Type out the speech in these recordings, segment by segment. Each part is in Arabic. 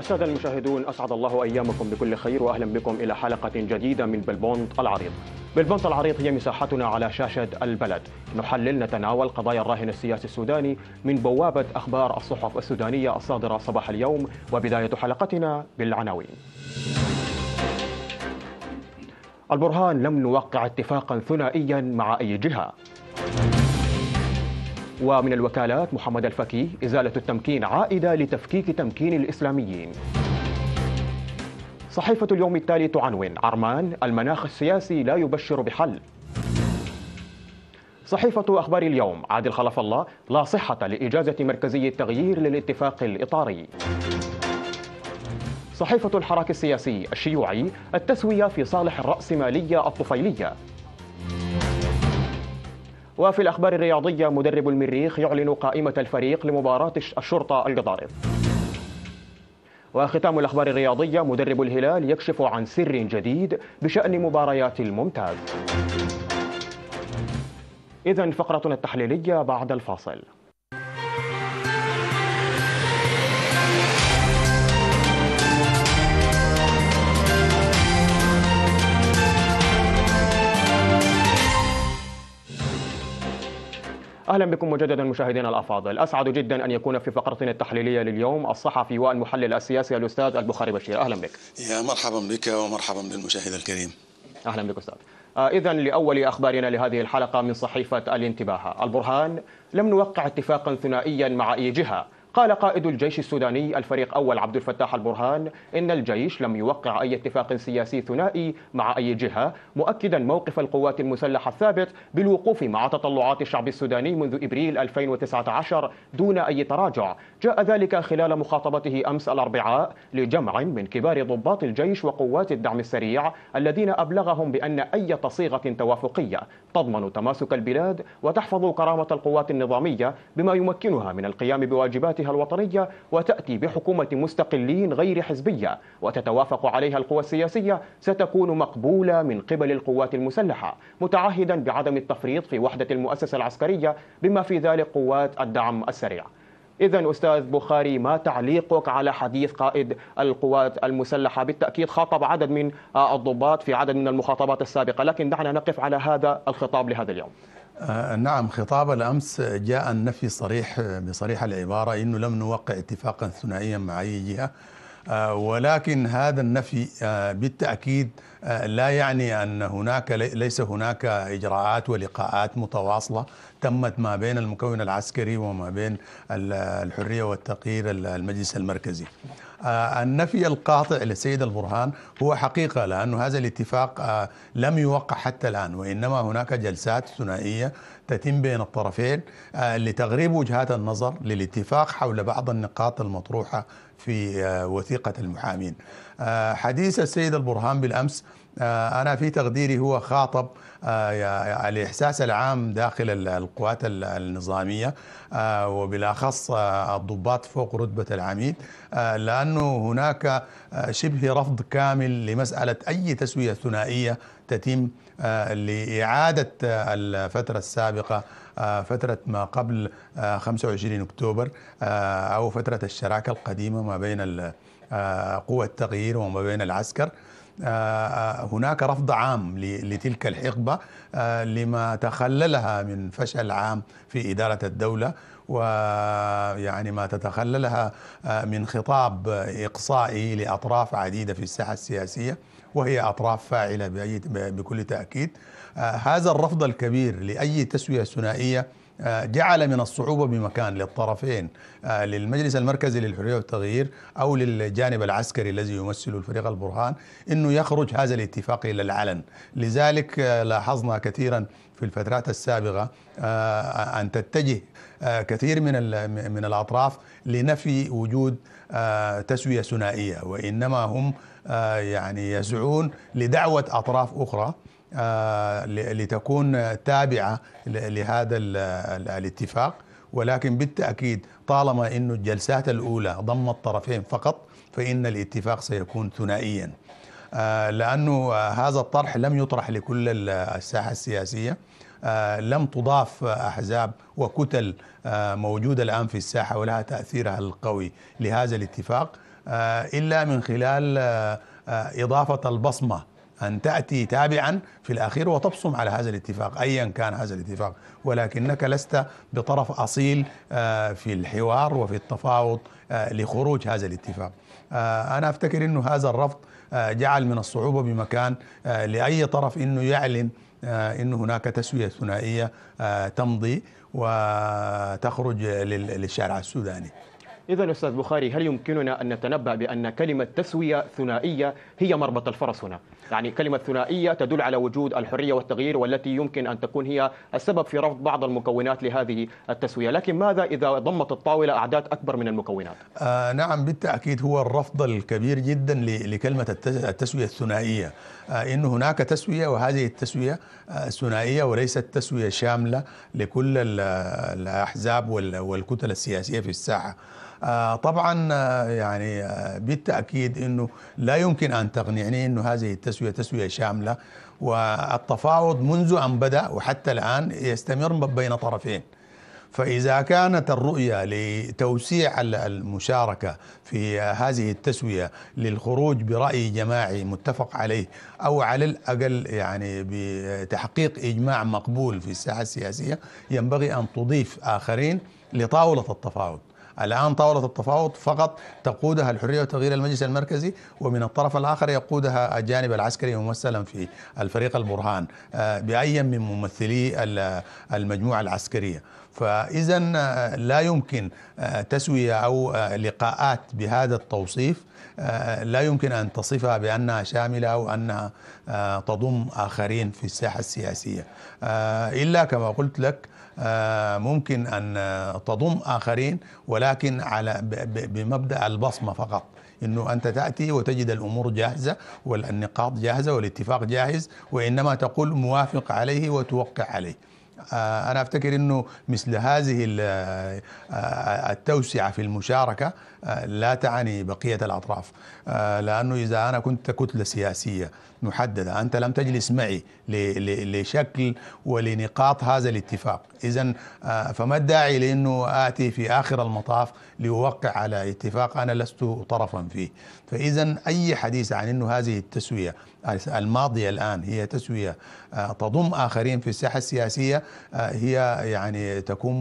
السادة المشاهدون أسعد الله أيامكم بكل خير وأهلا بكم إلى حلقة جديدة من بلبونت العريض بلبونت العريض هي مساحتنا على شاشة البلد نحلل نتناول قضايا الراهن السياسي السوداني من بوابة أخبار الصحف السودانية الصادرة صباح اليوم وبداية حلقتنا بالعناوين البرهان لم نوقع اتفاقا ثنائيا مع أي جهة ومن الوكالات محمد الفكي إزالة التمكين عائدة لتفكيك تمكين الإسلاميين صحيفة اليوم التالي تعنون عرمان المناخ السياسي لا يبشر بحل صحيفة أخبار اليوم عادل خلف الله لا صحة لإجازة مركزي التغيير للاتفاق الإطاري صحيفة الحراك السياسي الشيوعي التسوية في صالح الرأسمالية الطفيلية وفي الأخبار الرياضية مدرب المريخ يعلن قائمة الفريق لمباراة الشرطة القضائب وختام الأخبار الرياضية مدرب الهلال يكشف عن سر جديد بشأن مباريات الممتاز إذا فقرتنا التحليلية بعد الفاصل اهلا بكم مجددا مشاهدينا الافاضل، اسعد جدا ان يكون في فقرتنا التحليليه لليوم الصحفي والمحلل السياسي الاستاذ البخاري بشير، اهلا بك. يا مرحبا بك ومرحبا بالمشاهد الكريم. اهلا بك استاذ. آه، اذا لاول اخبارنا لهذه الحلقه من صحيفه الانتباه، البرهان لم نوقع اتفاقا ثنائيا مع اي جهه قال قائد الجيش السوداني الفريق أول عبد الفتاح البرهان إن الجيش لم يوقع أي اتفاق سياسي ثنائي مع أي جهة مؤكدا موقف القوات المسلحة الثابت بالوقوف مع تطلعات الشعب السوداني منذ إبريل 2019 دون أي تراجع جاء ذلك خلال مخاطبته أمس الأربعاء لجمع من كبار ضباط الجيش وقوات الدعم السريع الذين أبلغهم بأن أي صيغة توافقية تضمن تماسك البلاد وتحفظ كرامة القوات النظامية بما يمكنها من القيام بواجبات شراكتها الوطنية وتأتي بحكومة مستقلين غير حزبية وتتوافق عليها القوى السياسية ستكون مقبولة من قبل القوات المسلحة متعهدا بعدم التفريط في وحدة المؤسسة العسكرية بما في ذلك قوات الدعم السريع إذا أستاذ بخاري ما تعليقك على حديث قائد القوات المسلحة بالتأكيد خاطب عدد من الضباط في عدد من المخاطبات السابقة لكن دعنا نقف على هذا الخطاب لهذا اليوم آه، نعم خطاب الامس جاء النفي صريح بصريح العباره انه لم نوقع اتفاقا ثنائيا مع اي جهه آه، ولكن هذا النفي آه، بالتأكيد آه، لا يعني أن هناك ليس هناك إجراءات ولقاءات متواصلة تمت ما بين المكون العسكري وما بين الحرية والتغيير المجلس المركزي آه، النفي القاطع للسيد البرهان هو حقيقة لأن هذا الاتفاق آه، لم يوقع حتى الآن وإنما هناك جلسات ثنائية تتم بين الطرفين آه، لتغريب وجهات النظر للاتفاق حول بعض النقاط المطروحة في وثيقة المحامين حديث السيد البرهان بالأمس أنا في تقديري هو خاطب الإحساس آه، العام داخل القوات النظامية آه، وبالأخص آه، الضباط فوق رتبة العميد لأنه هناك شبه رفض كامل لمسألة أي تسوية ثنائية تتم لإعادة الفترة السابقة فترة ما قبل 25 أكتوبر أو فترة الشراكة القديمة ما بين قوة التغيير وما بين العسكر آه، آه، هناك رفض عام لتلك الحقبة آه، لما تخللها من فشل عام في إدارة الدولة ويعني ما تتخللها من خطاب إقصائي لأطراف عديدة في الساحة السياسية وهي أطراف فاعلة بكل تأكيد هذا الرفض الكبير لأي تسوية ثنائية آه، جعل من الصعوبة بمكان للطرفين آه، للمجلس المركزي للحرية والتغيير أو للجانب العسكري الذي يمثل الفريق البرهان أنه يخرج هذا الاتفاق إلى العلن لذلك آه، لاحظنا كثيرا في الفترات السابقة أن تتجه كثير من من الأطراف لنفي وجود تسوية ثنائية وإنما هم يعني يسعون لدعوة أطراف أخرى آه، لتكون تابعة لهذا الاتفاق ولكن بالتأكيد طالما أن الجلسات الأولى ضم الطرفين فقط فإن الاتفاق سيكون ثنائيا آه، لأنه هذا الطرح لم يطرح لكل الساحة السياسية آه، لم تضاف أحزاب وكتل موجودة الآن في الساحة ولها تأثيرها القوي لهذا الاتفاق إلا من خلال إضافة البصمة أن تأتي تابعا في الأخير وتبصم على هذا الاتفاق أيا كان هذا الاتفاق ولكنك لست بطرف أصيل آه، في الحوار وفي التفاوض آه، لخروج هذا الاتفاق آه، أنا أفتكر أن هذا الرفض جعل من الصعوبة بمكان لأي طرف أنه يعلن أن هناك تسوية ثنائية تمضي وتخرج للشارع السوداني إذا أستاذ بخاري هل يمكننا أن نتنبأ بأن كلمة تسوية ثنائية هي مربط الفرس هنا يعني كلمة ثنائية تدل على وجود الحرية والتغيير والتي يمكن أن تكون هي السبب في رفض بعض المكونات لهذه التسوية لكن ماذا إذا ضمت الطاولة أعداد أكبر من المكونات آه نعم بالتأكيد هو الرفض الكبير جدا لكلمة التسوية الثنائية آه إن هناك تسوية وهذه التسوية ثنائيه وليست تسويه شامله لكل الاحزاب والكتل السياسيه في الساحه آه، طبعا آه، يعني آه، بالتاكيد انه لا يمكن ان تقنعني انه هذه التسويه تسويه شامله والتفاوض منذ ان بدا وحتى الان يستمر بين طرفين فإذا كانت الرؤية لتوسيع المشاركة في هذه التسوية للخروج برأي جماعي متفق عليه أو على الأقل يعني بتحقيق إجماع مقبول في الساحة السياسية ينبغي أن تضيف آخرين لطاولة التفاوض الآن طاولة التفاوض فقط تقودها الحرية وتغيير المجلس المركزي ومن الطرف الآخر يقودها الجانب العسكري ممثلا في الفريق البرهان آه، بأي من ممثلي المجموعة العسكرية فإذا آه، لا يمكن آه، تسوية أو آه، لقاءات بهذا التوصيف لا يمكن أن تصفها بأنها شاملة أو أنها تضم آخرين في الساحة السياسية إلا كما قلت لك ممكن أن تضم آخرين ولكن على بمبدأ البصمة فقط انه انت تاتي وتجد الامور جاهزه والنقاط جاهزه والاتفاق جاهز وانما تقول موافق عليه وتوقع عليه آه، أنا أفتكر أنه مثل هذه آه، التوسعة في المشاركة آه، لا تعني بقية الأطراف لأنه إذا أنا كنت كتلة سياسية محددة أنت لم تجلس معي لشكل ولنقاط هذا الاتفاق إذا فما الداعي لأنه آتي في آخر المطاف لأوقع على اتفاق أنا لست طرفا فيه فإذا أي حديث عن أنه هذه التسوية الماضية الآن هي تسوية آه، تضم آخرين في الساحة السياسية آه، هي يعني تكون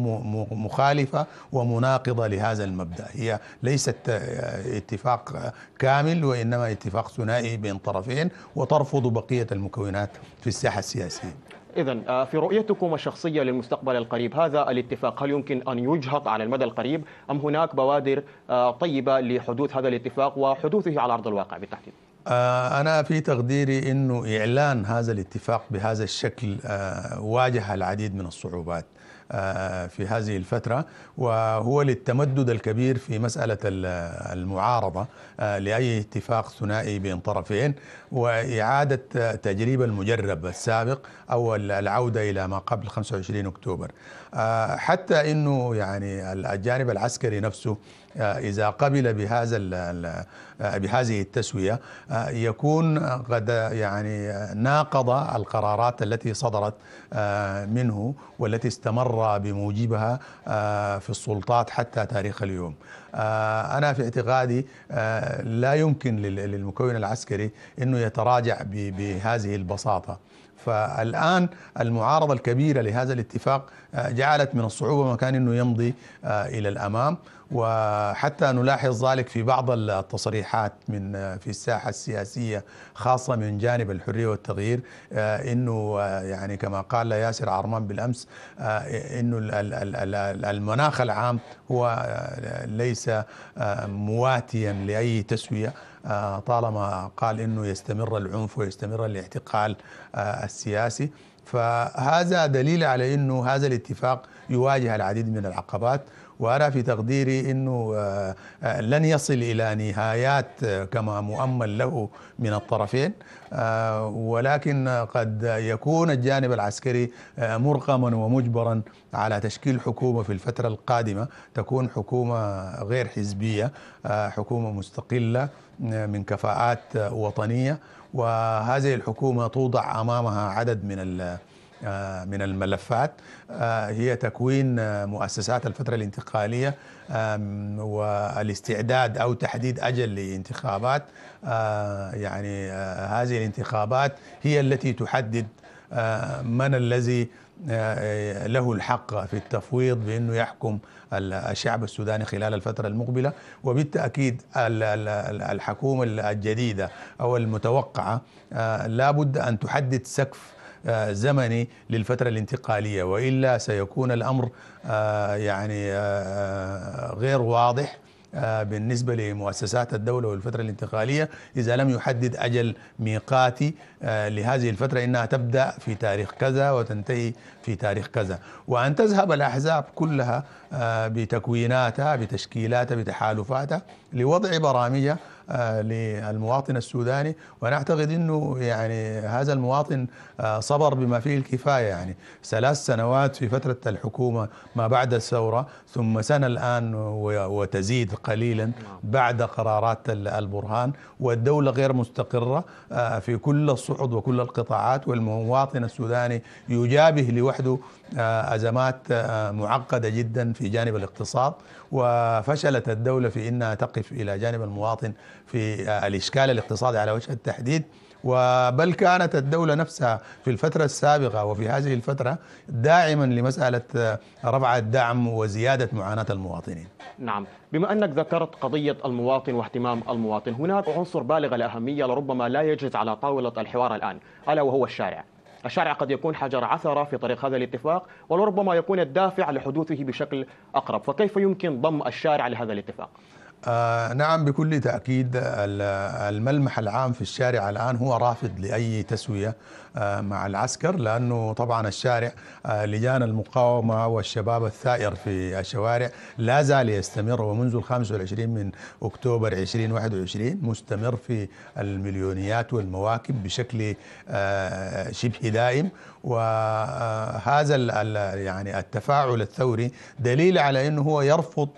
مخالفة ومناقضة لهذا المبدأ هي ليست آه، اتفاق كامل وإنما اتفاق ثنائي بين طرفين وترفض بقية المكونات في الساحة السياسية إذا في رؤيتكم الشخصية للمستقبل القريب هذا الاتفاق هل يمكن أن يجهق على المدى القريب أم هناك بوادر طيبة لحدوث هذا الاتفاق وحدوثه على أرض الواقع بالتحديد؟ آه، أنا في تقديري أنه إعلان هذا الاتفاق بهذا الشكل آه، واجه العديد من الصعوبات آه، في هذه الفترة وهو للتمدد الكبير في مسألة المعارضة آه، لأي اتفاق ثنائي بين طرفين وإعادة تجريب المجرب السابق أو العودة إلى ما قبل 25 أكتوبر آه، حتى أنه يعني الجانب العسكري نفسه إذا قبل بهذا بهذه التسوية يكون قد يعني ناقض القرارات التي صدرت منه والتي استمر جرى بموجبها آه، في السلطات حتى تاريخ اليوم آه، أنا في اعتقادي آه، لا يمكن للمكون العسكري أنه يتراجع بهذه البساطة فالآن المعارضة الكبيرة لهذا الاتفاق جعلت من الصعوبة مكان أنه يمضي إلى الأمام وحتى نلاحظ ذلك في بعض التصريحات من في الساحه السياسيه خاصه من جانب الحريه والتغيير آه، انه آه، يعني كما قال ياسر عرمان بالامس آه، انه المناخ العام هو ليس مواتيا لاي تسويه طالما قال انه يستمر العنف ويستمر الاعتقال السياسي فهذا دليل على انه هذا الاتفاق يواجه العديد من العقبات وأرى في تقديري أنه آه، آه، لن يصل إلى نهايات آه، كما مؤمل له من الطرفين ولكن قد يكون الجانب العسكري مرغما ومجبرا على تشكيل حكومة في الفترة القادمة تكون حكومة غير حزبية حكومة مستقلة من كفاءات وطنية وهذه الحكومة توضع أمامها عدد من آه، من الملفات آه، هي تكوين آه، مؤسسات الفترة الانتقالية والاستعداد أو تحديد أجل لانتخابات يعني هذه الانتخابات هي التي تحدد من الذي له الحق في التفويض بأنه يحكم الشعب السوداني خلال الفترة المقبلة وبالتأكيد الحكومة الجديدة أو المتوقعة لابد أن تحدد سقف آه، زمني للفترة الانتقالية وإلا سيكون الأمر آه، يعني آه، غير واضح بالنسبة لمؤسسات الدولة والفترة الانتقالية إذا لم يحدد أجل ميقاتي لهذه الفترة إنها تبدأ في تاريخ كذا وتنتهي في تاريخ كذا وأن تذهب الأحزاب كلها آه، بتكويناتها بتشكيلاتها بتحالفاتها لوضع برامجها آه، للمواطن السوداني وانا اعتقد انه يعني هذا المواطن آه، صبر بما فيه الكفايه يعني ثلاث سنوات في فتره الحكومه ما بعد الثوره ثم سنه الان وتزيد قليلا بعد قرارات البرهان والدوله غير مستقره في كل الصعد وكل القطاعات والمواطن السوداني يجابه لوحده لوحده آه، أزمات آه، معقدة جدا في جانب الاقتصاد وفشلت الدولة في أنها تقف إلى جانب المواطن في آه، الإشكال الاقتصادي على وجه التحديد وبل كانت الدولة نفسها في الفترة السابقة وفي هذه الفترة داعما لمسألة رفع الدعم وزيادة معاناة المواطنين نعم بما أنك ذكرت قضية المواطن واهتمام المواطن هناك عنصر بالغ الأهمية لربما لا يجلس على طاولة الحوار الآن ألا وهو الشارع الشارع قد يكون حجر عثرة في طريق هذا الاتفاق ولربما يكون الدافع لحدوثه بشكل أقرب فكيف يمكن ضم الشارع لهذا الاتفاق؟ آه نعم بكل تأكيد الملمح العام في الشارع الآن هو رافض لأي تسوية آه، مع العسكر لأنه طبعا الشارع آه، لجان المقاومة والشباب الثائر في الشوارع لا زال يستمر ومنذ الخامس والعشرين من أكتوبر 2021 مستمر في المليونيات والمواكب بشكل آه، شبه دائم وهذا يعني التفاعل الثوري دليل على انه هو يرفض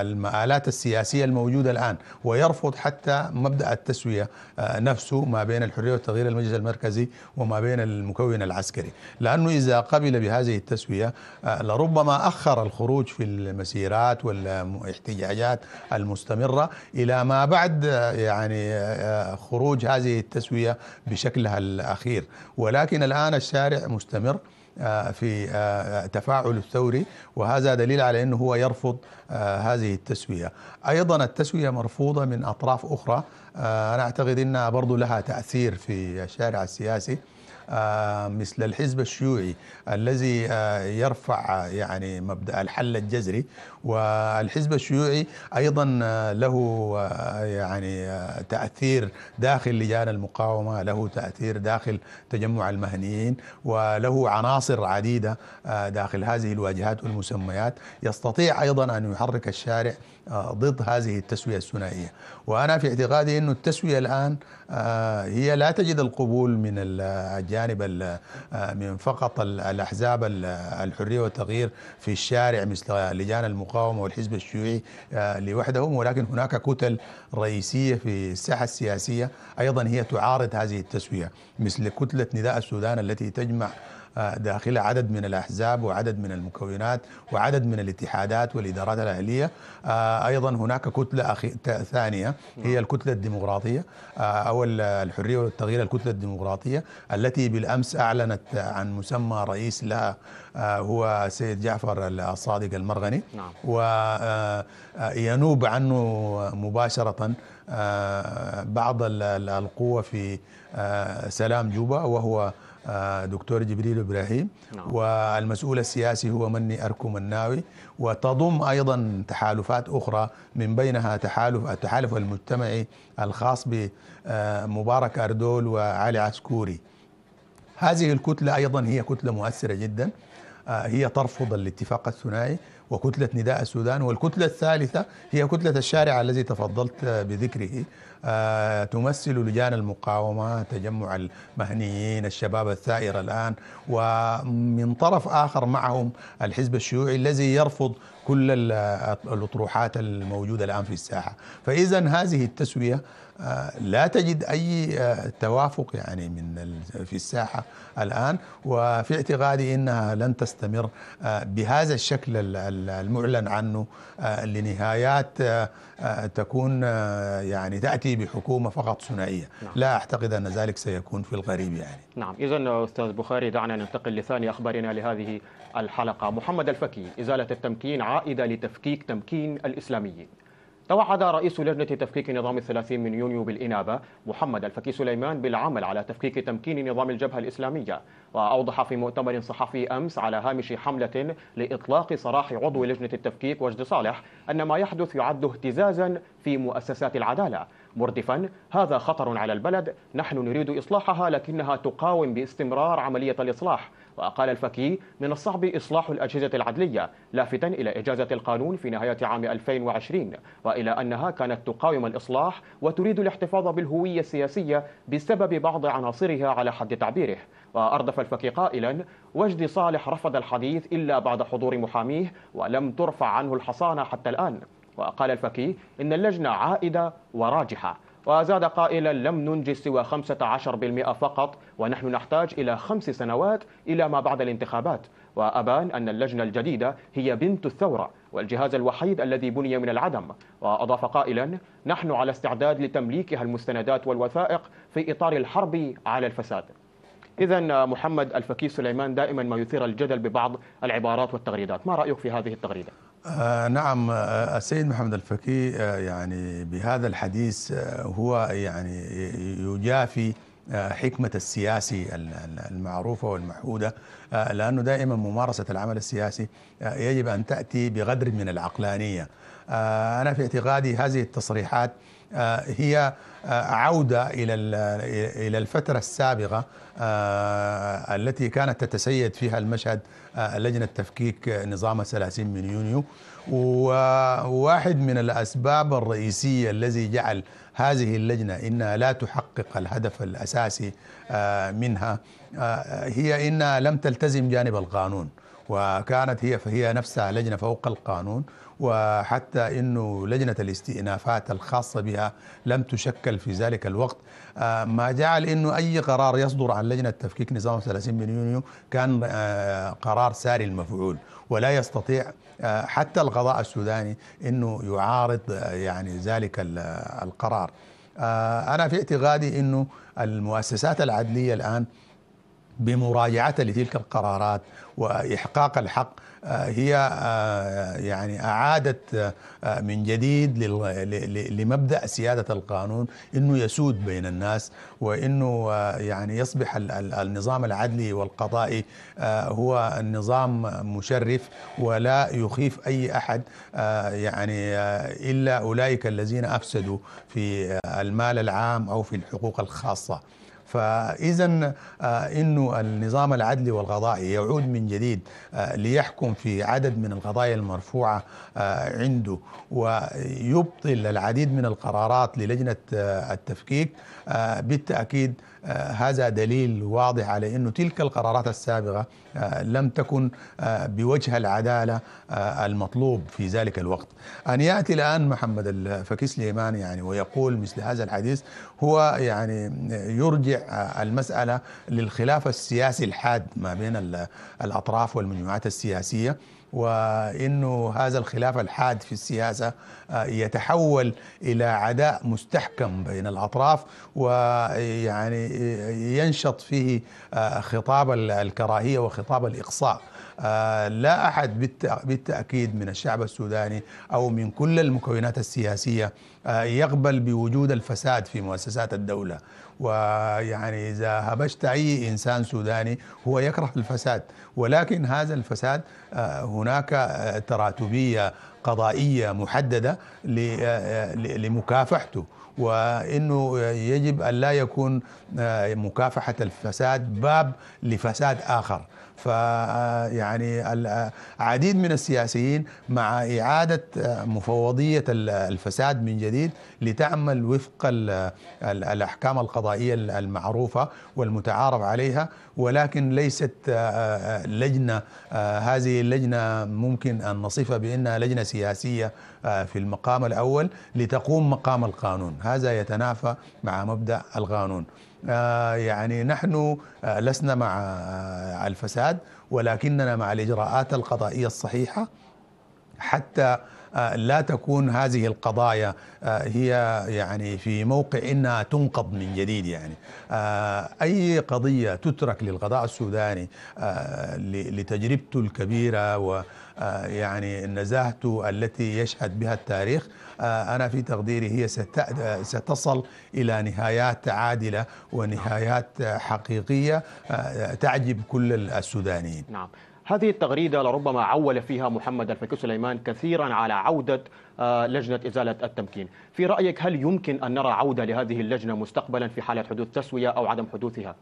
المآلات السياسيه الموجوده الان ويرفض حتى مبدا التسويه نفسه ما بين الحريه والتغيير المجلس المركزي وما بين المكون العسكري لانه اذا قبل بهذه التسويه آه، لربما اخر الخروج في المسيرات والاحتجاجات المستمره الى ما بعد آه، يعني آه، خروج هذه التسويه بشكلها الاخير ولكن الان الشارع مستمر آه، في آه، تفاعل الثوري وهذا دليل على أنه هو يرفض آه، هذه التسوية أيضا التسوية مرفوضة من أطراف أخرى أنا أعتقد أنها برضو لها تأثير في الشارع السياسي مثل الحزب الشيوعي الذي يرفع يعني مبدا الحل الجذري والحزب الشيوعي ايضا آه، له آه، يعني آه، تاثير داخل لجان المقاومه، له تاثير داخل تجمع المهنيين وله عناصر عديده داخل هذه الواجهات والمسميات يستطيع ايضا ان يحرك الشارع ضد هذه التسويه الثنائيه، وانا في اعتقادي انه التسويه الان هي لا تجد القبول من الجانب من فقط الاحزاب الحريه والتغيير في الشارع مثل لجان المقاومه المقاومه والحزب الشيوعي آه، لوحدهم ولكن هناك كتل رئيسيه في الساحه السياسيه ايضا هي تعارض هذه التسويه مثل كتله نداء السودان التي تجمع داخل عدد من الأحزاب وعدد من المكونات وعدد من الاتحادات والإدارات الأهلية آه، أيضا هناك كتلة ثانية هي الكتلة الديمقراطية آه، أو الحرية والتغيير الكتلة الديمقراطية التي بالأمس أعلنت عن مسمى رئيس لها آه، هو سيد جعفر الصادق المرغني نعم. وينوب عنه مباشرة بعض القوة في سلام جوبا وهو آه، دكتور جبريل إبراهيم نعم. والمسؤول السياسي هو مني أركم الناوي وتضم أيضا تحالفات أخرى من بينها تحالف التحالف المجتمعي الخاص بمبارك أردول وعلي عسكوري هذه الكتلة أيضا هي كتلة مؤثرة جدا آه، هي ترفض الاتفاق الثنائي وكتلة نداء السودان والكتلة الثالثة هي كتلة الشارع الذي تفضلت بذكره آه، تمثل لجان المقاومة تجمع المهنيين الشباب الثائر الآن ومن طرف آخر معهم الحزب الشيوعي الذي يرفض كل الأطروحات الموجودة الآن في الساحة فإذا هذه التسوية آه، لا تجد اي آه، توافق يعني من في الساحه الان وفي اعتقادي انها لن تستمر آه، بهذا الشكل المعلن عنه لنهايات تكون يعني تاتي بحكومه فقط ثنائيه، نعم. لا اعتقد ان ذلك سيكون في القريب يعني. نعم، اذا استاذ بخاري دعنا ننتقل لثاني اخبارنا لهذه الحلقه، محمد الفكي ازاله التمكين عائده لتفكيك تمكين الاسلاميين. توعد رئيس لجنة تفكيك نظام الثلاثين من يونيو بالإنابة محمد الفكي سليمان بالعمل على تفكيك تمكين نظام الجبهة الإسلامية وأوضح في مؤتمر صحفي أمس على هامش حملة لإطلاق سراح عضو لجنة التفكيك وجد صالح أن ما يحدث يعد اهتزازا في مؤسسات العدالة مردفا هذا خطر على البلد نحن نريد إصلاحها لكنها تقاوم باستمرار عملية الإصلاح وقال الفكي من الصعب إصلاح الأجهزة العدلية لافتا إلى إجازة القانون في نهاية عام 2020 وإلى أنها كانت تقاوم الإصلاح وتريد الاحتفاظ بالهوية السياسية بسبب بعض عناصرها على حد تعبيره وأردف الفكي قائلا وجدي صالح رفض الحديث إلا بعد حضور محاميه ولم ترفع عنه الحصانة حتى الآن وقال الفقيه إن اللجنة عائدة وراجحة وزاد قائلا لم ننجز سوى 15% فقط ونحن نحتاج إلى خمس سنوات إلى ما بعد الانتخابات وأبان أن اللجنة الجديدة هي بنت الثورة والجهاز الوحيد الذي بني من العدم وأضاف قائلا نحن على استعداد لتمليكها المستندات والوثائق في إطار الحرب على الفساد إذا محمد الفكي سليمان دائما ما يثير الجدل ببعض العبارات والتغريدات ما رأيك في هذه التغريدة؟ آه نعم آه، آه، السيد محمد الفكي آه، يعني بهذا الحديث هو يعني يجافي حكمة السياسي المعروفة والمحودة لأنه دائما ممارسة العمل السياسي يجب أن تأتي بقدر من العقلانية أنا في اعتقادي هذه التصريحات آه، هي آه، عودة إلى إلى الفترة السابقة آه، التي كانت تتسيد فيها المشهد لجنة تفكيك نظام 30 من يونيو وواحد من الأسباب الرئيسية الذي جعل هذه اللجنة إنها لا تحقق الهدف الأساسي منها هي إنها لم تلتزم جانب القانون وكانت هي فهي نفسها لجنة فوق القانون وحتى أنه لجنة الاستئنافات الخاصة بها لم تشكل في ذلك الوقت آه، ما جعل أنه أي قرار يصدر عن لجنة تفكيك نظام 30 من يونيو كان آه، قرار ساري المفعول ولا يستطيع آه، حتى القضاء السوداني أنه يعارض يعني ذلك القرار أنا في اعتقادي أنه المؤسسات العدلية الآن بمراجعتها لتلك القرارات وإحقاق الحق آه، هي آه، يعني أعادت آه، من جديد لمبدأ سيادة القانون أنه يسود بين الناس وأنه يعني يصبح النظام العدلي والقضائي هو النظام مشرف ولا يخيف أي أحد يعني إلا أولئك الذين أفسدوا في المال العام أو في الحقوق الخاصة فاذا آه، انه النظام العدلي والقضائي يعود من جديد آه، ليحكم في عدد من القضايا المرفوعه آه، عنده ويبطل العديد من القرارات للجنه التفكيك بالتاكيد آه، هذا دليل واضح على أنه تلك القرارات السابقة آه، لم تكن آه، بوجه العدالة المطلوب في ذلك الوقت أن يأتي الآن محمد الفكيس ليمان يعني ويقول مثل هذا الحديث هو يعني يرجع المسألة للخلاف السياسي الحاد ما بين الأطراف والمجموعات السياسية وانه هذا الخلاف الحاد في السياسه آه، يتحول الى عداء مستحكم بين الاطراف ويعني ينشط فيه آه، خطاب الكراهيه وخطاب الاقصاء آه، لا احد بالتاكيد من الشعب السوداني او من كل المكونات السياسيه يقبل بوجود الفساد في مؤسسات الدوله ويعني إذا هبشت أي إنسان سوداني هو يكره الفساد ولكن هذا الفساد آه، هناك آه، تراتبية قضائية محددة آه، لمكافحته وانه يجب ان لا يكون مكافحه الفساد باب لفساد اخر فيعني العديد من السياسيين مع إعادة مفوضية الفساد من جديد لتعمل وفق الأحكام القضائية المعروفة والمتعارف عليها ولكن ليست آه، آه، لجنة آه، هذه اللجنة ممكن أن نصفها بأنها لجنة سياسية في المقام الأول لتقوم مقام القانون هذا يتنافى مع مبدأ القانون آه، يعني نحن آه، لسنا مع آه، الفساد ولكننا مع الإجراءات القضائية الصحيحة حتى لا تكون هذه القضايا هي يعني في موقع انها تنقض من جديد يعني اي قضيه تترك للقضاء السوداني لتجربته الكبيره آه، يعني نزاهته التي يشهد بها التاريخ آه، أنا في تقديري هي ستصل إلى نهايات عادلة ونهايات حقيقية آه، تعجب كل السودانيين نعم هذه التغريدة لربما عول فيها محمد الفكي سليمان كثيرا على عودة لجنة إزالة التمكين في رأيك هل يمكن أن نرى عودة لهذه اللجنة مستقبلا في حالة حدوث تسوية أو عدم حدوثها؟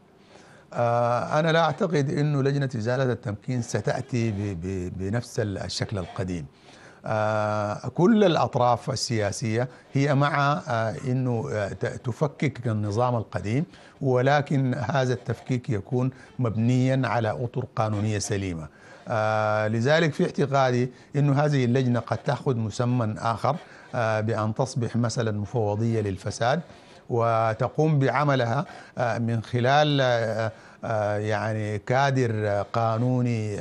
آه، أنا لا أعتقد أنه لجنة إزالة التمكين ستأتي بنفس الشكل القديم آه، كل الأطراف السياسية هي مع آه، أنه تفكك النظام القديم ولكن هذا التفكيك يكون مبنيا على أطر قانونية سليمة لذلك في اعتقادي أن هذه اللجنة قد تأخذ مسمى آخر بأن تصبح مثلا مفوضية للفساد وتقوم بعملها آه، من خلال آه، آه، يعني كادر قانوني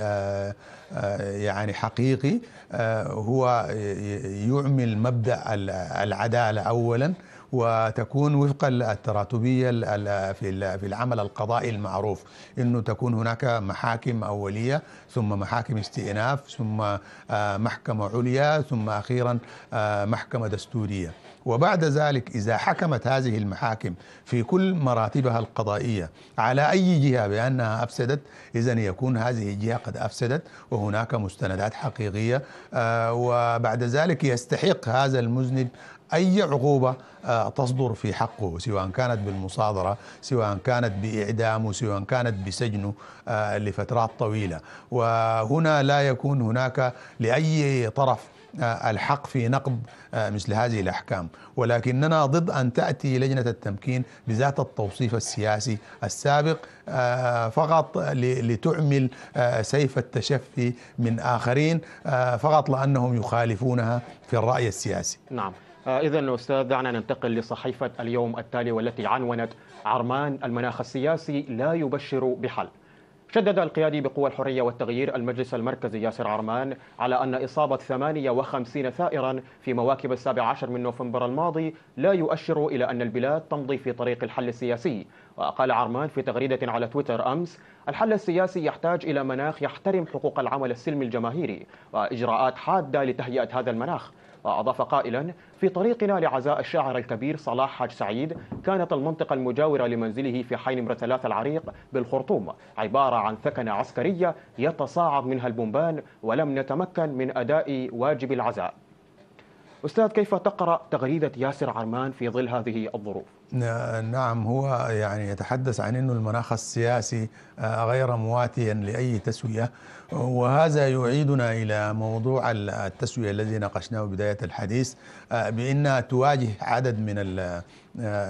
يعني حقيقي هو يعمل مبدا العداله اولا وتكون وفق التراتبيه في في العمل القضائي المعروف انه تكون هناك محاكم اوليه ثم محاكم استئناف ثم محكمه عليا ثم اخيرا محكمه دستوريه وبعد ذلك إذا حكمت هذه المحاكم في كل مراتبها القضائية على أي جهة بأنها أفسدت إذا يكون هذه الجهة قد أفسدت وهناك مستندات حقيقية آه، وبعد ذلك يستحق هذا المذنب أي عقوبة آه، تصدر في حقه سواء كانت بالمصادرة سواء كانت بإعدامه سواء كانت بسجنه آه، لفترات طويلة وهنا لا يكون هناك لأي طرف آه، الحق في نقد آه، مثل هذه الاحكام، ولكننا ضد ان تاتي لجنه التمكين بذات التوصيف السياسي السابق آه، فقط لتعمل سيف التشفي من اخرين فقط لانهم يخالفونها في الراي السياسي. نعم. إذا أستاذ دعنا ننتقل لصحيفة اليوم التالي والتي عنونت عرمان المناخ السياسي لا يبشر بحل شدد القيادي بقوى الحرية والتغيير المجلس المركزي ياسر عرمان على أن إصابة 58 ثائرا في مواكب السابع عشر من نوفمبر الماضي لا يؤشر إلى أن البلاد تمضي في طريق الحل السياسي وقال عرمان في تغريدة على تويتر أمس الحل السياسي يحتاج إلى مناخ يحترم حقوق العمل السلمي الجماهيري وإجراءات حادة لتهيئة هذا المناخ وأضاف قائلا في طريقنا لعزاء الشاعر الكبير صلاح حاج سعيد كانت المنطقة المجاورة لمنزله في حي نمرة ثلاثة العريق بالخرطوم عبارة عن ثكنة عسكرية يتصاعد منها البنبان ولم نتمكن من أداء واجب العزاء أستاذ كيف تقرأ تغريدة ياسر عرمان في ظل هذه الظروف؟ نعم هو يعني يتحدث عن انه المناخ السياسي آه، غير مواتيا لاي تسويه وهذا يعيدنا الى موضوع التسويه الذي ناقشناه بدايه الحديث آه، بانها تواجه عدد من آه،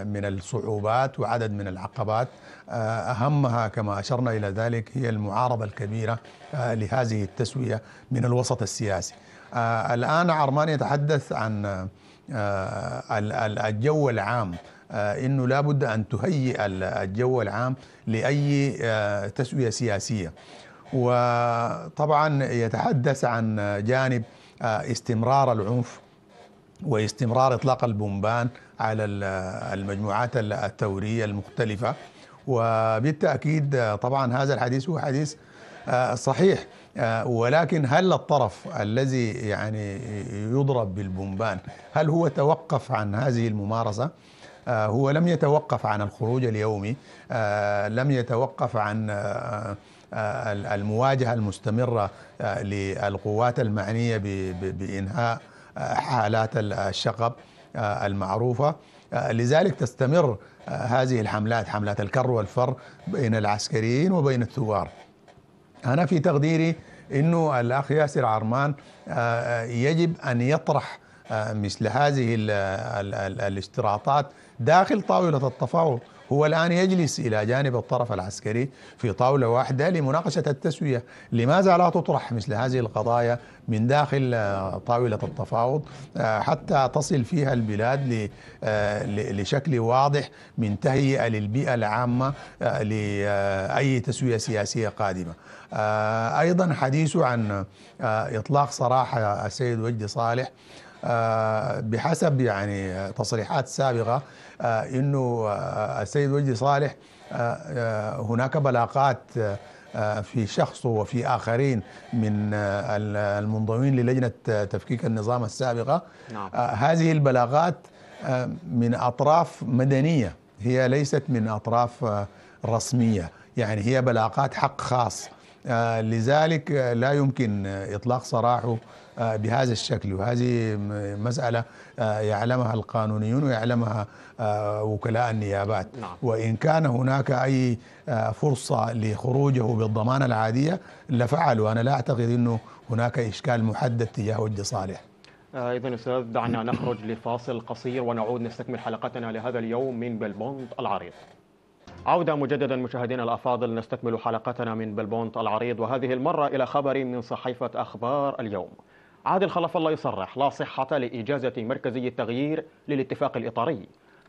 من الصعوبات وعدد من العقبات اهمها كما اشرنا الى ذلك هي المعارضه الكبيره لهذه التسويه من الوسط السياسي. الان عرمان يتحدث عن الجو العام آه، انه لابد ان تهيئ الجو العام لاي آه، تسويه سياسيه وطبعا يتحدث عن جانب آه، استمرار العنف واستمرار اطلاق البومبان على المجموعات الثوريه المختلفه وبالتاكيد طبعا هذا الحديث هو حديث صحيح ولكن هل الطرف الذي يعني يضرب بالبومبان هل هو توقف عن هذه الممارسه آه، هو لم يتوقف عن الخروج اليومي آه، لم يتوقف عن آه، المواجهة المستمرة للقوات المعنية بإنهاء حالات الشغب المعروفة لذلك تستمر هذه الحملات حملات الكر والفر بين العسكريين وبين الثوار أنا في تقديري أنه الأخ ياسر عرمان يجب أن يطرح مثل هذه الاشتراطات داخل طاولة التفاوض هو الآن يجلس إلى جانب الطرف العسكري في طاولة واحدة لمناقشة التسوية لماذا لا تطرح مثل هذه القضايا من داخل آه، طاولة التفاوض آه، حتى تصل فيها البلاد آه، لشكل واضح من تهيئة للبيئة العامة لأي تسوية سياسية قادمة أيضا حديثه عن إطلاق سراح السيد وجدي صالح بحسب يعني تصريحات سابقة أنه السيد وجدي صالح هناك بلاقات آه، في شخصه وفي آخرين من آه، المنضمين للجنة تفكيك النظام السابقة نعم. آه، هذه البلاغات من أطراف مدنية هي ليست من أطراف رسمية يعني هي بلاغات حق خاص آه، لذلك لا يمكن إطلاق سراحه آه، بهذا الشكل وهذه مسألة آه، يعلمها القانونيون ويعلمها وكلاء النيابات نعم. وإن كان هناك أي فرصة لخروجه بالضمانة العادية لفعلوا أنا لا أعتقد أنه هناك إشكال محدد تجاه وجه صالح إذا أستاذ دعنا نخرج لفاصل قصير ونعود نستكمل حلقتنا لهذا اليوم من بلبوند العريض عودة مجددا مشاهدينا الأفاضل نستكمل حلقتنا من بلبونت العريض وهذه المرة إلى خبر من صحيفة أخبار اليوم عادل خلف الله يصرح لا صحة لإجازة مركزي التغيير للاتفاق الإطاري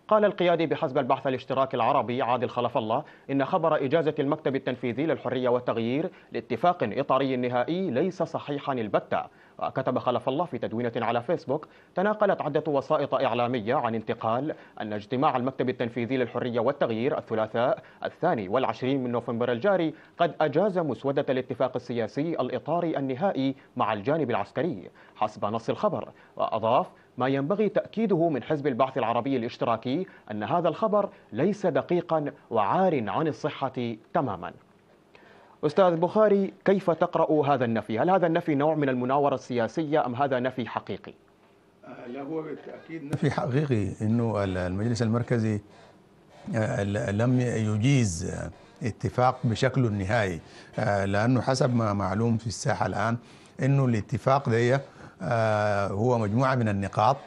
قال القيادي بحسب البحث الاشتراكي العربي عادل خلف الله إن خبر إجازة المكتب التنفيذي للحرية والتغيير لاتفاق إطاري نهائي ليس صحيحا البتة كتب خلف الله في تدوينة على فيسبوك تناقلت عدة وسائط إعلامية عن انتقال أن اجتماع المكتب التنفيذي للحرية والتغيير الثلاثاء الثاني والعشرين من نوفمبر الجاري قد أجاز مسودة الاتفاق السياسي الإطاري النهائي مع الجانب العسكري حسب نص الخبر وأضاف ما ينبغي تأكيده من حزب البعث العربي الاشتراكي أن هذا الخبر ليس دقيقا وعار عن الصحة تماما أستاذ بخاري كيف تقرأ هذا النفي؟ هل هذا النفي نوع من المناورة السياسية أم هذا نفي حقيقي؟ لا هو بالتأكيد نفي حقيقي أنه المجلس المركزي لم يجيز اتفاق بشكله النهائي آه، لأنه حسب ما معلوم في الساحة الآن أنه الاتفاق ده آه، هو مجموعة من النقاط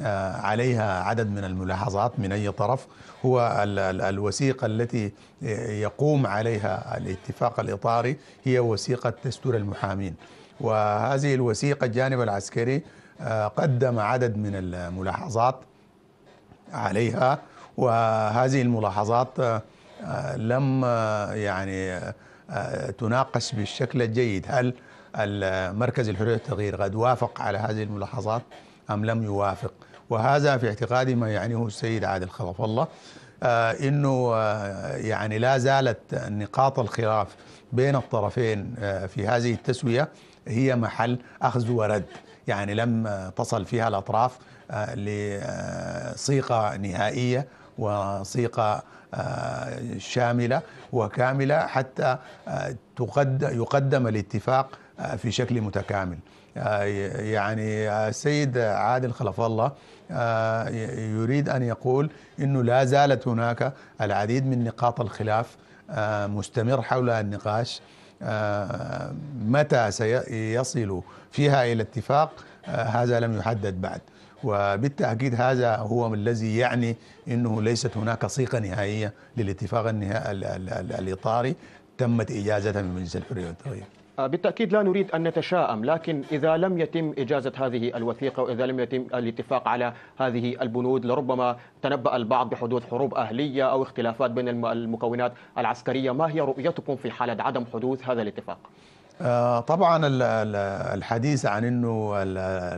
آه، عليها عدد من الملاحظات من أي طرف هو الوثيقة التي يقوم عليها الاتفاق الإطاري هي وثيقة دستور المحامين وهذه الوثيقة الجانب العسكري آه، قدم عدد من الملاحظات عليها وهذه الملاحظات آه، لم يعني تناقش بالشكل الجيد هل المركز الحرية والتغيير قد وافق على هذه الملاحظات أم لم يوافق وهذا في اعتقادي ما يعنيه السيد عادل خلف الله آه، انه آه، يعني لا زالت نقاط الخلاف بين الطرفين آه، في هذه التسويه هي محل اخذ ورد يعني لم تصل فيها الاطراف لصيغه نهائيه وصيغه شامله وكامله حتى يقدم الاتفاق في شكل متكامل آه، يعني السيد آه، عادل خلف الله آه، يريد أن يقول أنه لا زالت هناك العديد من نقاط الخلاف مستمر حول النقاش متى سيصل فيها إلى اتفاق هذا لم يحدد بعد وبالتأكيد هذا هو الذي يعني أنه ليست هناك صيغة نهائية للاتفاق النهائي الإطاري تمت إجازتها من مجلس الحرية والتغيير آه، بالتأكيد لا نريد أن نتشاءم لكن إذا لم يتم إجازة هذه الوثيقة وإذا لم يتم الاتفاق على هذه البنود لربما تنبأ البعض بحدوث حروب أهلية أو اختلافات بين المكونات العسكرية ما هي رؤيتكم في حالة عدم حدوث هذا الاتفاق؟ آه، طبعا الحديث عن انه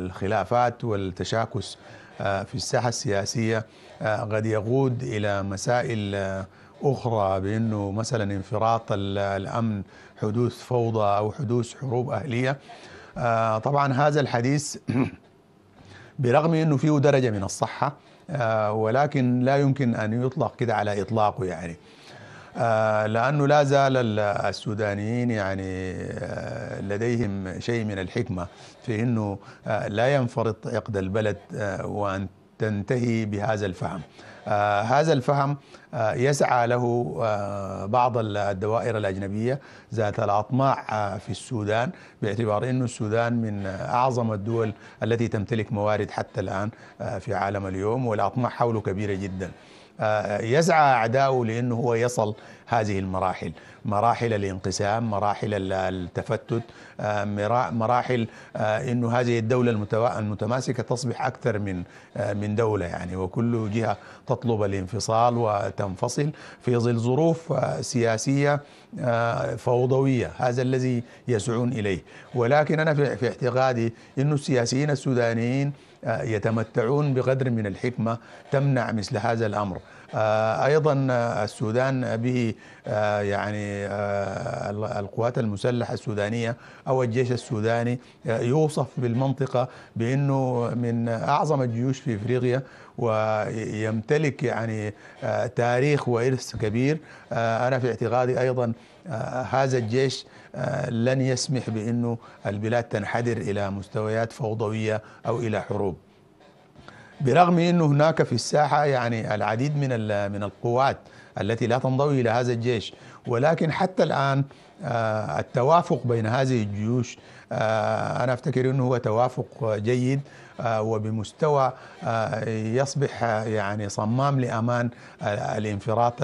الخلافات والتشاكس آه، في الساحه السياسيه قد يقود الى مسائل اخرى بانه مثلا انفراط الامن حدوث فوضى أو حدوث حروب أهلية آه، طبعا هذا الحديث برغم أنه فيه درجة من الصحة آه، ولكن لا يمكن أن يطلق كده على إطلاقه يعني آه، لأنه لا زال السودانيين يعني لديهم شيء من الحكمة في أنه لا ينفرط عقد البلد وأن تنتهي بهذا الفهم آه، هذا الفهم آه، يسعى له آه، بعض الدوائر الأجنبية ذات الأطماع في السودان باعتبار أن السودان من أعظم الدول التي تمتلك موارد حتى الآن في عالم اليوم والأطماع حوله كبيرة جداً آه، يسعى أعداؤه لأنه هو يصل هذه المراحل مراحل الانقسام مراحل التفتت آه، مراحل آه، انه هذه الدوله المتماسكه تصبح اكثر من من دوله يعني وكل جهه تطلب الانفصال وتنفصل في ظل ظروف سياسيه فوضويه هذا الذي يسعون اليه ولكن انا في اعتقادي انه السياسيين السودانيين آه، يتمتعون بقدر من الحكمة تمنع مثل هذا الأمر آه، أيضا السودان به آه، يعني القوات المسلحة السودانية أو الجيش السوداني يوصف بالمنطقة بأنه من أعظم الجيوش في إفريقيا ويمتلك يعني تاريخ وإرث كبير أنا في اعتقادي أيضا هذا الجيش لن يسمح بأنه البلاد تنحدر إلى مستويات فوضوية أو إلى حروب برغم انه هناك في الساحه يعني العديد من من القوات التي لا تنضوي الى هذا الجيش ولكن حتى الان آه، التوافق بين هذه الجيوش آه، انا افتكر انه هو توافق جيد آه، وبمستوى يصبح يعني صمام لامان الانفراط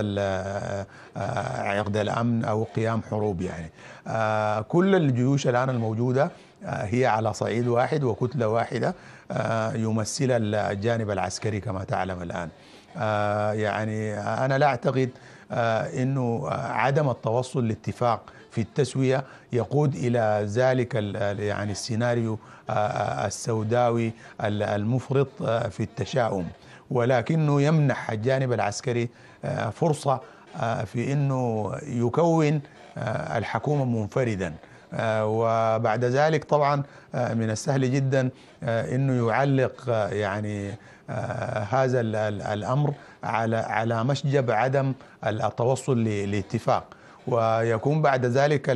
عقد الامن او قيام حروب يعني كل الجيوش الان الموجوده هي على صعيد واحد وكتله واحده آه، يمثل الجانب العسكري كما تعلم الآن آه، يعني أنا لا أعتقد آه، أنه عدم التوصل لاتفاق في التسوية يقود إلى ذلك يعني السيناريو السوداوي المفرط في التشاؤم ولكنه يمنح الجانب العسكري فرصة في أنه يكون الحكومة منفردا آه، وبعد ذلك طبعا آه، من السهل جدا آه، انه يعلق يعني هذا الامر على على مشجب عدم التوصل لاتفاق ويكون بعد ذلك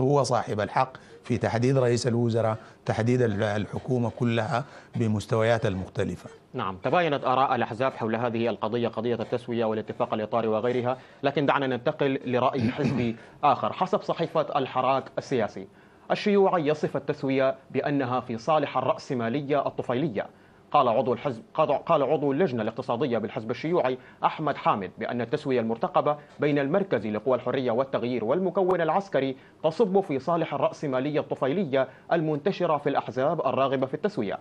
هو صاحب الحق في تحديد رئيس الوزراء تحديد الحكومة كلها بمستويات المختلفة نعم تباينت آراء الأحزاب حول هذه القضية قضية التسوية والاتفاق الإطاري وغيرها لكن دعنا ننتقل لرأي حزبي آخر حسب صحيفة الحراك السياسي الشيوعي يصف التسوية بأنها في صالح الرأسمالية الطفيلية قال عضو الحزب قال عضو اللجنة الاقتصادية بالحزب الشيوعي أحمد حامد بأن التسوية المرتقبة بين المركز لقوى الحرية والتغيير والمكون العسكري تصب في صالح الرأسمالية الطفيلية المنتشرة في الأحزاب الراغبة في التسوية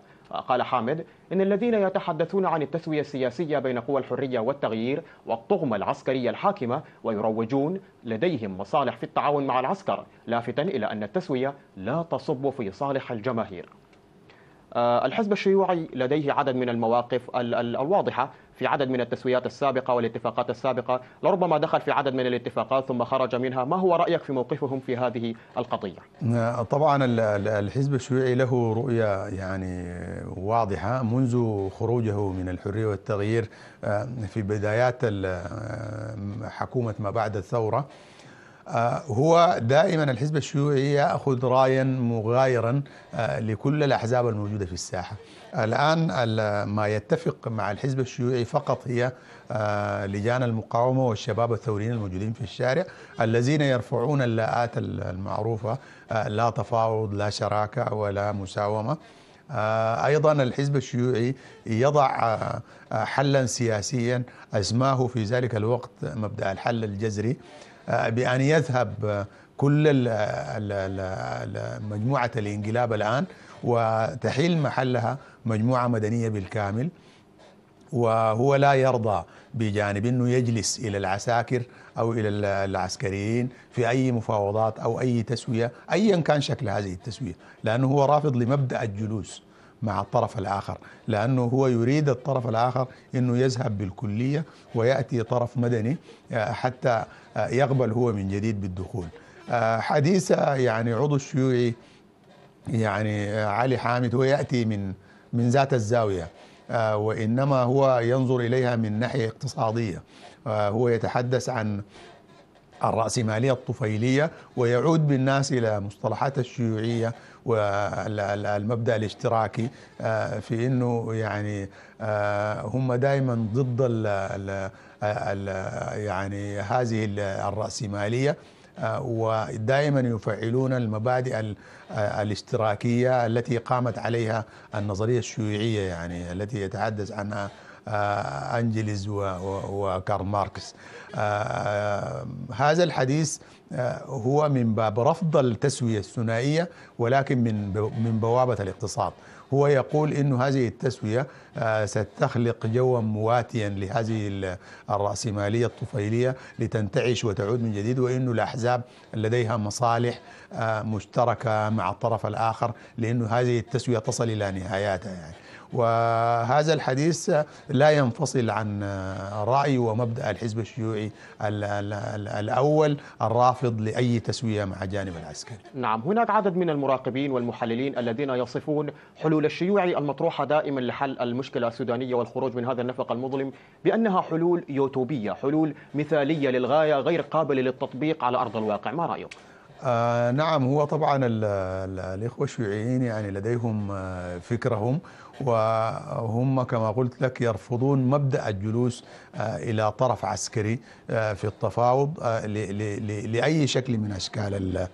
قال حامد إن الذين يتحدثون عن التسوية السياسية بين قوى الحرية والتغيير والطغمة العسكرية الحاكمة ويروجون لديهم مصالح في التعاون مع العسكر لافتا إلى أن التسوية لا تصب في صالح الجماهير آه، الحزب الشيوعي لديه عدد من المواقف الواضحة في عدد من التسويات السابقة والاتفاقات السابقة لربما دخل في عدد من الاتفاقات ثم خرج منها ما هو رأيك في موقفهم في هذه القضية؟ آه، طبعا الحزب الشيوعي له رؤية يعني واضحة منذ خروجه من الحرية والتغيير آه، في بدايات حكومة ما بعد الثورة آه، هو دائما الحزب الشيوعي ياخذ رايا مغايرا آه، لكل الاحزاب الموجوده في الساحه. الان ما يتفق مع الحزب الشيوعي فقط هي آه، لجان المقاومه والشباب الثوريين الموجودين في الشارع الذين يرفعون اللاءات المعروفه لا تفاوض لا شراكه ولا مساومه. ايضا الحزب الشيوعي يضع حلا سياسيا اسماه في ذلك الوقت مبدا الحل الجذري آه، بأن يذهب كل مجموعة الانقلاب الآن وتحل محلها مجموعة مدنية بالكامل وهو لا يرضى بجانب انه يجلس الى العساكر او الى العسكريين في اي مفاوضات او اي تسويه ايا كان شكل هذه التسويه لانه هو رافض لمبدا الجلوس مع الطرف الآخر لأنه هو يريد الطرف الآخر أنه يذهب بالكلية ويأتي طرف مدني آه، حتى آه، يقبل هو من جديد بالدخول آه، حديث يعني عضو الشيوعي يعني علي حامد هو يأتي من من ذات الزاوية وإنما هو ينظر إليها من ناحية اقتصادية هو يتحدث عن الرأسمالية الطفيلية ويعود بالناس إلى مصطلحات الشيوعية والمبدا الاشتراكي آه، في انه يعني آه، هم دائما ضد الـ الـ الـ يعني هذه الراسماليه آه، ودائما يفعلون المبادئ الاشتراكيه التي قامت عليها النظريه الشيوعيه يعني التي يتحدث عنها آه، أنجلز وكارل ماركس آه، آه، هذا الحديث هو من باب رفض التسوية الثنائية ولكن من من بوابة الاقتصاد هو يقول أن هذه التسوية ستخلق جوا مواتيا لهذه الرأسمالية الطفيلية لتنتعش وتعود من جديد وأن الأحزاب لديها مصالح مشتركة مع الطرف الآخر لأن هذه التسوية تصل إلى نهاياتها يعني وهذا الحديث لا ينفصل عن رأي ومبدأ الحزب الشيوعي الأول الرافض لأي تسوية مع جانب العسكري نعم هناك عدد من المراقبين والمحللين الذين يصفون حلول الشيوعي المطروحة دائما لحل المشكلة السودانية والخروج من هذا النفق المظلم بأنها حلول يوتوبية حلول مثالية للغاية غير قابلة للتطبيق على أرض الواقع ما رأيك؟ آه نعم هو طبعا الإخوة الشيوعيين يعني لديهم آه، فكرهم وهم كما قلت لك يرفضون مبدأ الجلوس آه إلى طرف عسكري آه في التفاوض آه لأي شكل من أشكال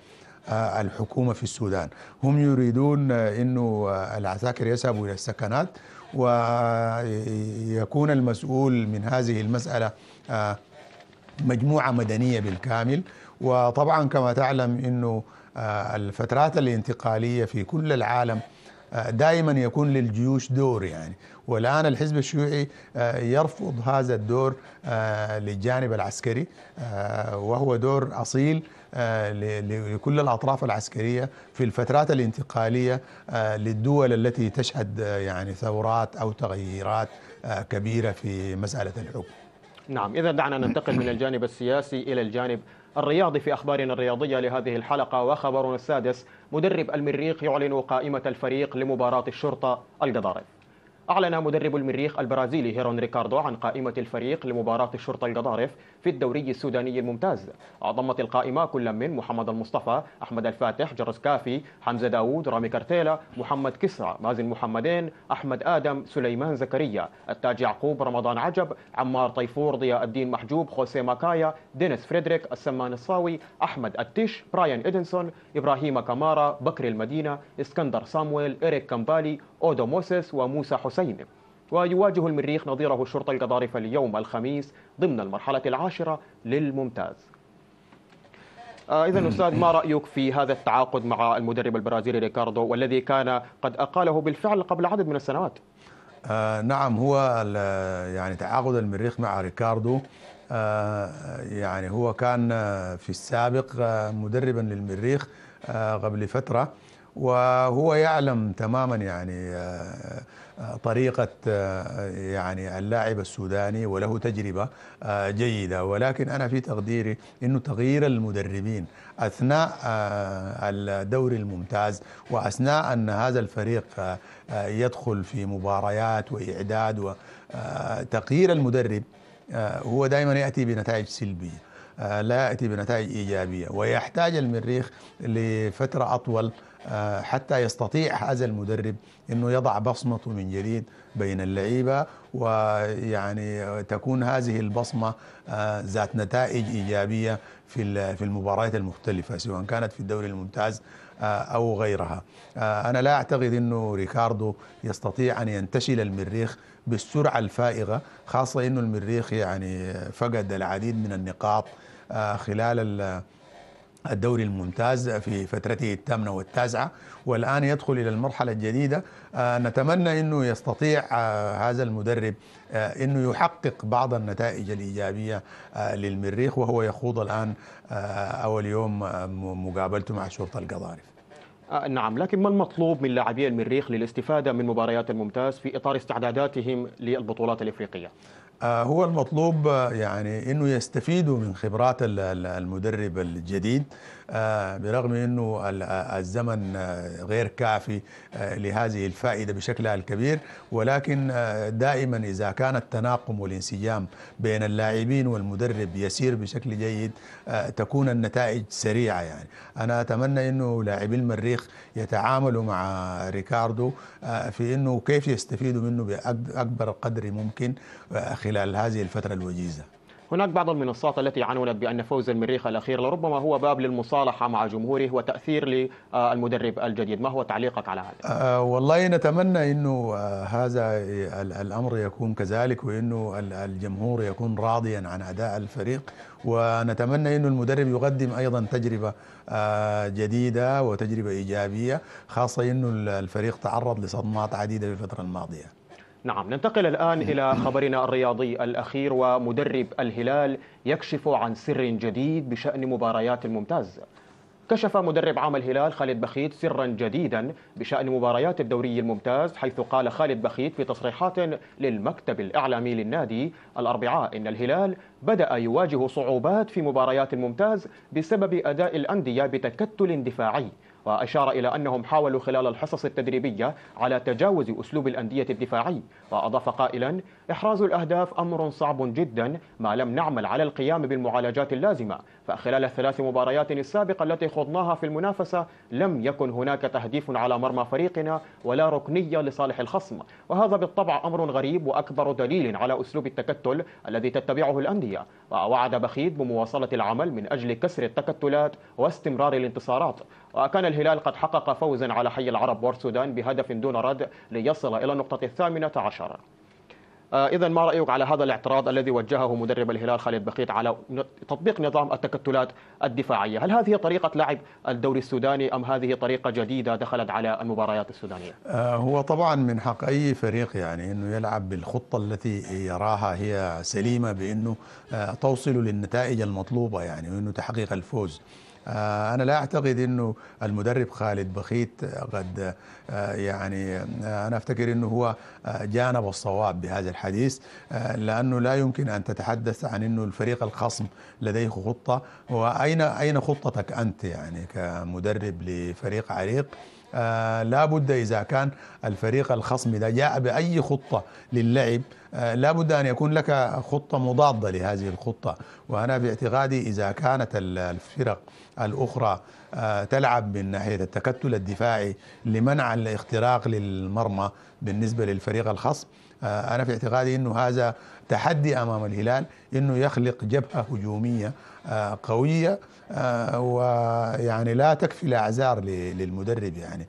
آه، الحكومة في السودان هم يريدون آه، أنه العساكر يذهبوا إلى السكنات ويكون المسؤول من هذه المسألة مجموعة مدنية بالكامل وطبعا كما تعلم انه آه، الفترات الانتقاليه في كل العالم آه، دائما يكون للجيوش دور يعني والان الحزب الشيوعي آه، يرفض هذا الدور للجانب العسكري وهو دور اصيل لكل الاطراف العسكريه في الفترات الانتقاليه للدول التي تشهد يعني ثورات او تغييرات كبيره في مساله الحكم. نعم اذا دعنا ننتقل من الجانب السياسي الى الجانب الرياضي في أخبارنا الرياضية لهذه الحلقة وخبرنا السادس مدرب المريخ يعلن قائمة الفريق لمباراة الشرطة القضارف أعلن مدرب المريخ البرازيلي هيرون ريكاردو عن قائمة الفريق لمباراة الشرطة القضارف في الدوري السوداني الممتاز أضمت القائمة كل من محمد المصطفى أحمد الفاتح جرس كافي حمزة داوود رامي كرتيلا محمد كسرى مازن محمدين أحمد آدم سليمان زكريا التاج يعقوب رمضان عجب عمار طيفور ضياء الدين محجوب خوسي ماكايا دينيس فريدريك السمان الصاوي أحمد التش براين إدنسون إبراهيم كامارا بكر المدينة اسكندر سامويل إريك كمبالي أودو موسيس وموسى حسين ويواجه المريخ نظيره الشرطة القضارف اليوم الخميس ضمن المرحلة العاشرة للممتاز آه إذا أستاذ ما رأيك في هذا التعاقد مع المدرب البرازيلي ريكاردو والذي كان قد أقاله بالفعل قبل عدد من السنوات آه نعم هو يعني تعاقد المريخ مع ريكاردو آه يعني هو كان في السابق آه، مدربا للمريخ آه، قبل فترة وهو يعلم تماما يعني آه، آه، طريقة آه، يعني اللاعب السوداني وله تجربة جيدة ولكن أنا في تقديري أنه تغيير المدربين أثناء الدوري الممتاز وأثناء أن هذا الفريق يدخل في مباريات وإعداد وتغيير المدرب هو دائما يأتي بنتائج سلبية لا يأتي بنتائج إيجابية ويحتاج المريخ لفترة أطول آه، حتى يستطيع هذا المدرب انه يضع بصمته من جديد بين اللعيبه ويعني تكون هذه البصمه آه، ذات نتائج ايجابيه في في المباريات المختلفه سواء كانت في الدوري الممتاز آه، او غيرها. انا لا اعتقد انه ريكاردو يستطيع ان ينتشل المريخ بالسرعه الفائقه خاصه انه المريخ يعني فقد العديد من النقاط خلال الدوري الممتاز في فترته الثامنة والتاسعة والآن يدخل إلى المرحلة الجديدة آه، نتمنى أنه يستطيع آه، هذا المدرب آه، أنه يحقق بعض النتائج الإيجابية للمريخ وهو يخوض الآن أول يوم مقابلته مع شرطة القضارف نعم لكن ما المطلوب من لاعبي المريخ للاستفادة من مباريات الممتاز في إطار استعداداتهم للبطولات الإفريقية؟ آه، هو المطلوب آه، يعني انه يستفيدوا من خبرات المدرب الجديد آه، برغم انه الزمن غير كافي لهذه الفائده بشكلها الكبير ولكن دائما اذا كان التناقم والانسجام بين اللاعبين والمدرب يسير بشكل جيد تكون النتائج سريعه يعني انا اتمنى انه لاعبي المريخ يتعاملوا مع ريكاردو في انه كيف يستفيدوا منه باكبر قدر ممكن خلال خلال هذه الفترة الوجيزة هناك بعض المنصات التي عنونت بأن فوز المريخ الأخير لربما هو باب للمصالحة مع جمهوره وتأثير للمدرب الجديد ما هو تعليقك على هذا؟ أه والله نتمنى أنه آه، هذا الأمر يكون كذلك وأنه الجمهور يكون راضيا عن أداء الفريق ونتمنى أنه المدرب يقدم أيضا تجربة آه، جديدة وتجربة إيجابية خاصة أنه الفريق تعرض لصدمات عديدة في الفترة الماضية نعم ننتقل الآن إلى خبرنا الرياضي الأخير ومدرب الهلال يكشف عن سر جديد بشأن مباريات الممتاز كشف مدرب عام الهلال خالد بخيت سرا جديدا بشأن مباريات الدوري الممتاز حيث قال خالد بخيت في تصريحات للمكتب الإعلامي للنادي الأربعاء إن الهلال بدأ يواجه صعوبات في مباريات الممتاز بسبب أداء الأندية بتكتل دفاعي وأشار إلى أنهم حاولوا خلال الحصص التدريبية على تجاوز أسلوب الأندية الدفاعي وأضاف قائلا إحراز الأهداف أمر صعب جدا ما لم نعمل على القيام بالمعالجات اللازمة فخلال الثلاث مباريات السابقة التي خضناها في المنافسة لم يكن هناك تهديف على مرمى فريقنا ولا ركنية لصالح الخصم وهذا بالطبع أمر غريب وأكبر دليل على أسلوب التكتل الذي تتبعه الأندية ووعد بخيت بمواصلة العمل من أجل كسر التكتلات واستمرار الانتصارات وكان الهلال قد حقق فوزا على حي العرب والسودان بهدف دون رد ليصل إلى النقطة الثامنة عشر آه، إذا ما رأيك على هذا الاعتراض الذي وجهه مدرب الهلال خالد بخيت على تطبيق نظام التكتلات الدفاعية هل هذه طريقة لعب الدوري السوداني أم هذه طريقة جديدة دخلت على المباريات السودانية آه، هو طبعا من حق أي فريق يعني أنه يلعب بالخطة التي يراها هي سليمة بأنه آه، توصل للنتائج المطلوبة يعني وأنه تحقيق الفوز آه، أنا لا أعتقد أنه المدرب خالد بخيت آه، قد آه، يعني أنا أفتكر أنه هو جانب الصواب بهذا الحديث لأنه لا يمكن أن تتحدث عن أنه الفريق الخصم لديه خطة وأين أين خطتك أنت يعني كمدرب لفريق عريق آه لابد إذا كان الفريق الخصم ده جاء بأي خطة للعب آه، لا بد أن يكون لك خطة مضادة لهذه الخطة وأنا باعتقادي إذا كانت الفرق الأخرى آه، تلعب من ناحية التكتل الدفاعي لمنع الاختراق للمرمى بالنسبة للفريق الخصم آه، أنا في اعتقادي أنه هذا تحدي أمام الهلال أنه يخلق جبهة هجومية قوية ويعني لا تكفي الأعذار للمدرب يعني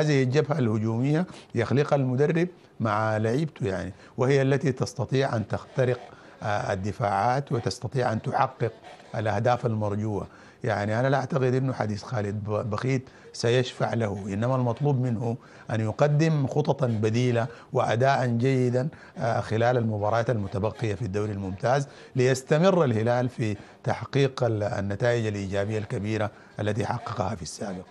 هذه الجبهة الهجومية يخلقها المدرب مع لعيبته يعني وهي التي تستطيع أن تخترق آه، الدفاعات وتستطيع أن تحقق الأهداف المرجوة يعني أنا لا أعتقد أنه حديث خالد بخيت سيشفع له إنما المطلوب منه أن يقدم خططا بديلة وأداء جيدا آه، خلال المباريات المتبقية في الدوري الممتاز ليستمر الهلال في تحقيق النتائج الإيجابية الكبيرة التي حققها في السابق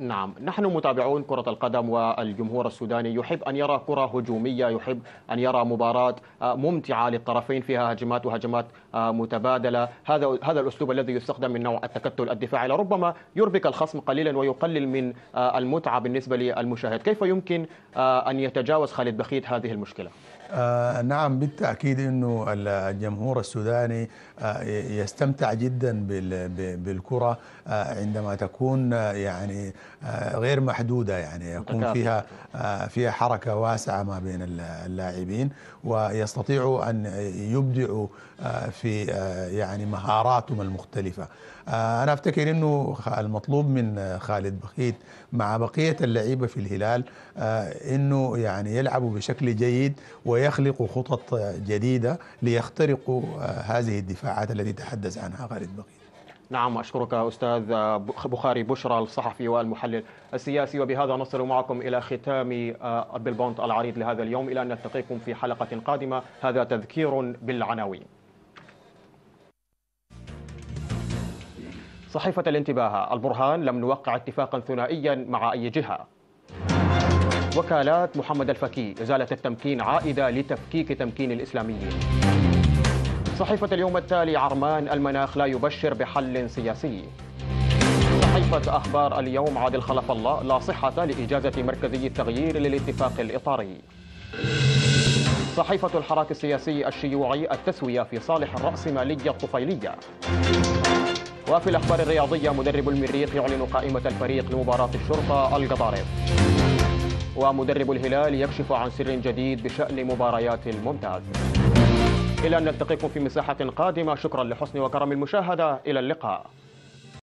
نعم نحن متابعون كرة القدم والجمهور السوداني يحب أن يرى كرة هجومية يحب أن يرى مباراة آه، ممتعة للطرفين فيها هجمات وهجمات آه، متبادلة هذا هذا الأسلوب الذي يستخدم من نوع التكتل الدفاعي لربما يربك الخصم قليلا ويقلل من آه، المتعة بالنسبة للمشاهد كيف يمكن أن يتجاوز خالد بخيت هذه المشكلة؟ آه نعم بالتأكيد أنه الجمهور السوداني آه يستمتع جدا بالكرة آه عندما تكون آه، يعني آه، غير محدودة يعني يكون فيها آه، فيها حركة واسعة ما بين اللاعبين ويستطيعوا أن يبدعوا في يعني مهاراتهم المختلفة أنا أفتكر أنه المطلوب من خالد بخيت مع بقية اللعيبة في الهلال أنه يعني يلعبوا بشكل جيد وي ويخلقوا خطط جديدة ليخترقوا آه، هذه الدفاعات التي تحدث عنها خالد بقية نعم أشكرك أستاذ بخاري بشرى الصحفي والمحلل السياسي وبهذا نصل معكم إلى ختام آه، بالبونت العريض لهذا اليوم إلى أن نلتقيكم في حلقة قادمة هذا تذكير بالعناوين صحيفة الانتباه البرهان لم نوقع اتفاقا ثنائيا مع أي جهة وكالات محمد الفكي إزالة التمكين عائدة لتفكيك تمكين الإسلاميين صحيفة اليوم التالي عرمان المناخ لا يبشر بحل سياسي صحيفة أخبار اليوم عادل خلف الله لا صحة لإجازة مركزي التغيير للاتفاق الإطاري صحيفة الحراك السياسي الشيوعي التسوية في صالح الرأسمالية الطفيلية وفي الأخبار الرياضية مدرب المريخ يعلن قائمة الفريق لمباراة الشرطة القضارب ومدرب الهلال يكشف عن سر جديد بشأن مباريات الممتاز إلى أن نلتقيكم في مساحة قادمة شكرا لحسن وكرم المشاهدة إلى اللقاء